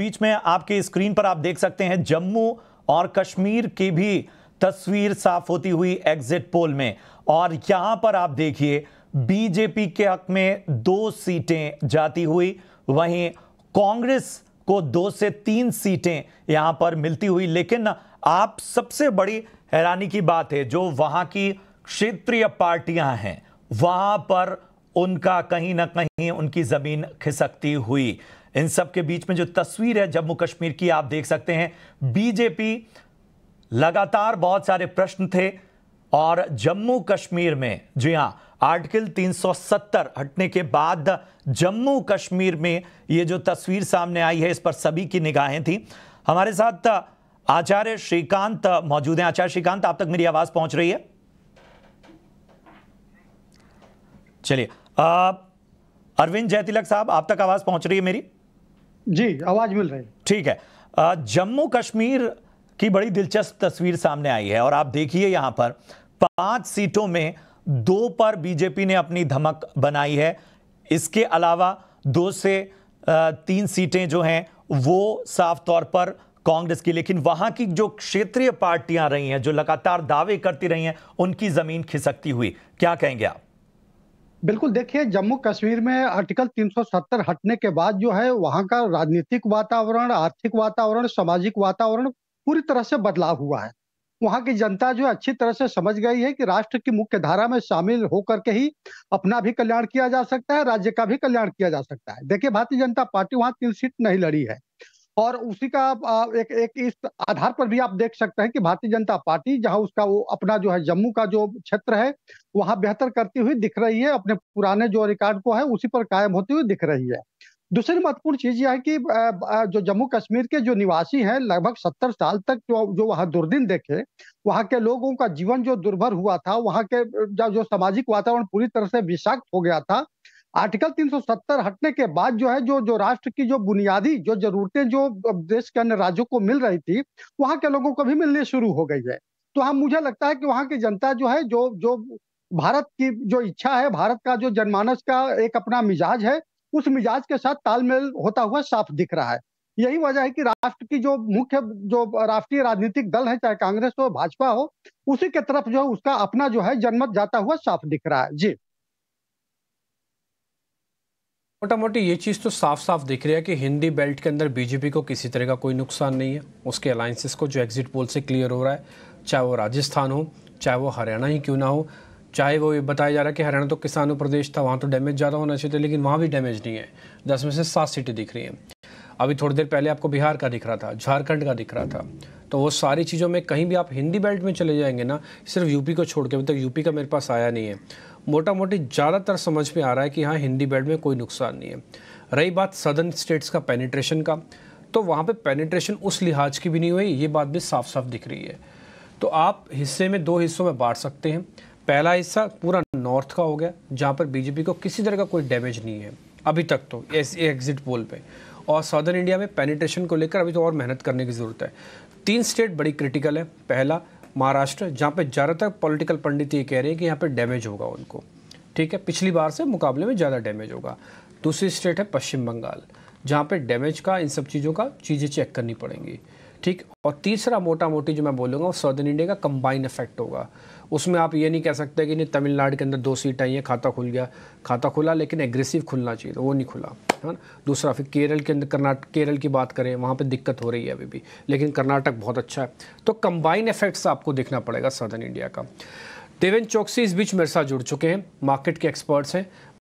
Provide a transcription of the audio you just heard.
बीच में आपके स्क्रीन पर आप देख सकते हैं जम्मू और कश्मीर की भी तस्वीर साफ होती हुई एग्जिट पोल में और यहां पर आप देखिए बीजेपी के हक में दो सीटें जाती हुई वहीं कांग्रेस को दो से तीन सीटें यहां पर मिलती हुई लेकिन आप सबसे बड़ी हैरानी की बात है जो वहां की क्षेत्रीय पार्टियां हैं वहां पर उनका कहीं ना कहीं उनकी जमीन खिसकती हुई इन सब के बीच में जो तस्वीर है जम्मू कश्मीर की आप देख सकते हैं बीजेपी लगातार बहुत सारे प्रश्न थे और जम्मू कश्मीर में जी हां आर्टिकल 370 हटने के बाद जम्मू कश्मीर में ये जो तस्वीर सामने आई है इस पर सभी की निगाहें थी हमारे साथ आचार्य श्रीकांत मौजूद हैं आचार्य श्रीकांत आप तक मेरी आवाज पहुंच रही है चलिए अरविंद जयतिलक साहब आप तक आवाज पहुंच रही है मेरी जी आवाज मिल रही ठीक है जम्मू कश्मीर की बड़ी दिलचस्प तस्वीर सामने आई है और आप देखिए यहां पर पांच सीटों में दो पर बीजेपी ने अपनी धमक बनाई है इसके अलावा दो से तीन सीटें जो हैं वो साफ तौर पर कांग्रेस की लेकिन वहां की जो क्षेत्रीय पार्टियां रही हैं जो लगातार दावे करती रही हैं उनकी जमीन खिसकती हुई क्या कहेंगे आप बिल्कुल देखिए जम्मू कश्मीर में आर्टिकल 370 हटने के बाद जो है वहाँ का राजनीतिक वातावरण आर्थिक वातावरण सामाजिक वातावरण पूरी तरह से बदलाव हुआ है वहाँ की जनता जो अच्छी तरह से समझ गई है कि राष्ट्र की मुख्य धारा में शामिल होकर के ही अपना भी कल्याण किया जा सकता है राज्य का भी कल्याण किया जा सकता है देखिए भारतीय जनता पार्टी वहाँ तीन सीट नहीं लड़ी है और उसी का आप एक एक इस आधार पर भी आप देख सकते हैं कि भारतीय जनता पार्टी जहां उसका वो अपना जो है जम्मू का जो क्षेत्र है वहां बेहतर करती हुई दिख रही है अपने पुराने जो रिकॉर्ड को है उसी पर कायम होती हुई दिख रही है दूसरी महत्वपूर्ण चीज यह है कि जो जम्मू कश्मीर के जो निवासी हैं लगभग सत्तर साल तक जो जो वहाँ दुर्दिन देखे वहाँ के लोगों का जीवन जो दुर्भर हुआ था वहाँ के जो सामाजिक वातावरण पूरी तरह से विषाक्त हो गया था आर्टिकल 370 हटने के बाद जो है जो जो राष्ट्र की जो बुनियादी जो जरूरतें जो देश के अन्य राज्यों को मिल रही थी वहां के लोगों को भी मिलने शुरू हो गई है तो हम मुझे लगता है कि वहां की जनता जो है जो जो भारत की जो इच्छा है भारत का जो जनमानस का एक अपना मिजाज है उस मिजाज के साथ तालमेल होता हुआ साफ दिख रहा है यही वजह है कि राष्ट्र की जो मुख्य जो राष्ट्रीय राजनीतिक दल है चाहे कांग्रेस हो भाजपा हो उसी के तरफ जो है उसका अपना जो है जनमत जाता हुआ साफ दिख रहा है जी मोटा मोटी ये चीज़ तो साफ साफ दिख रही है कि हिंदी बेल्ट के अंदर बीजेपी को किसी तरह का कोई नुकसान नहीं है उसके अलाइंसेस को जो एग्जिट पोल से क्लियर हो रहा है चाहे वो राजस्थान हो चाहे वो हरियाणा ही क्यों ना हो चाहे वो ये बताया जा रहा है कि हरियाणा तो किसानों प्रदेश था वहाँ तो डैमेज ज़्यादा होना चाहिए लेकिन वहाँ भी डैमेज नहीं है दस में से सात सीटें दिख रही हैं अभी थोड़ी देर पहले आपको बिहार का दिख रहा था झारखंड का दिख रहा था तो वो सारी चीज़ों में कहीं भी आप हिंदी बेल्ट में चले जाएंगे ना सिर्फ यूपी को छोड़ के अभी तक यूपी का मेरे पास आया नहीं है मोटा मोटी ज़्यादातर समझ में आ रहा है कि हाँ हिंदी बेल्ट में कोई नुकसान नहीं है रही बात सदर्न स्टेट्स का पेनिट्रेशन का तो वहाँ पे पेनिट्रेशन उस लिहाज की भी नहीं हुई ये बात भी साफ साफ दिख रही है तो आप हिस्से में दो हिस्सों में बांट सकते हैं पहला हिस्सा पूरा नॉर्थ का हो गया जहाँ पर बीजेपी को किसी तरह का कोई डैमेज नहीं है अभी तक तो एग्जिट पोल पर और सदर्न इंडिया में पेनिट्रेशन को लेकर अभी तो और मेहनत करने की ज़रूरत है तीन स्टेट बड़ी क्रिटिकल है पहला महाराष्ट्र जहाँ पे ज़्यादातर पॉलिटिकल पंडित ये कह रहे हैं कि यहाँ पे डैमेज होगा उनको ठीक है पिछली बार से मुकाबले में ज़्यादा डैमेज होगा दूसरी स्टेट है पश्चिम बंगाल जहाँ पे डैमेज का इन सब चीज़ों का चीज़ें चेक करनी पड़ेंगी ठीक और तीसरा मोटा मोटी जो मैं बोलूँगा वो सदर्न इंडिया का कंबाइन इफेक्ट होगा उसमें आप ये नहीं कह सकते कि नहीं तमिलनाडु के अंदर दो सीट आई हैं खाता खुल गया खाता खुला लेकिन एग्रेसिव खुलना चाहिए तो वो नहीं खुला है ना दूसरा फिर केरल के अंदर कर्नाटक केरल की बात करें वहाँ पे दिक्कत हो रही है अभी भी लेकिन कर्नाटक बहुत अच्छा है तो कंबाइन इफेक्ट्स आपको देखना पड़ेगा सदर्न इंडिया का देवेंद्र चौकसी इस बीच मेरे साथ जुड़ चुके हैं मार्केट के एक्सपर्ट्स हैं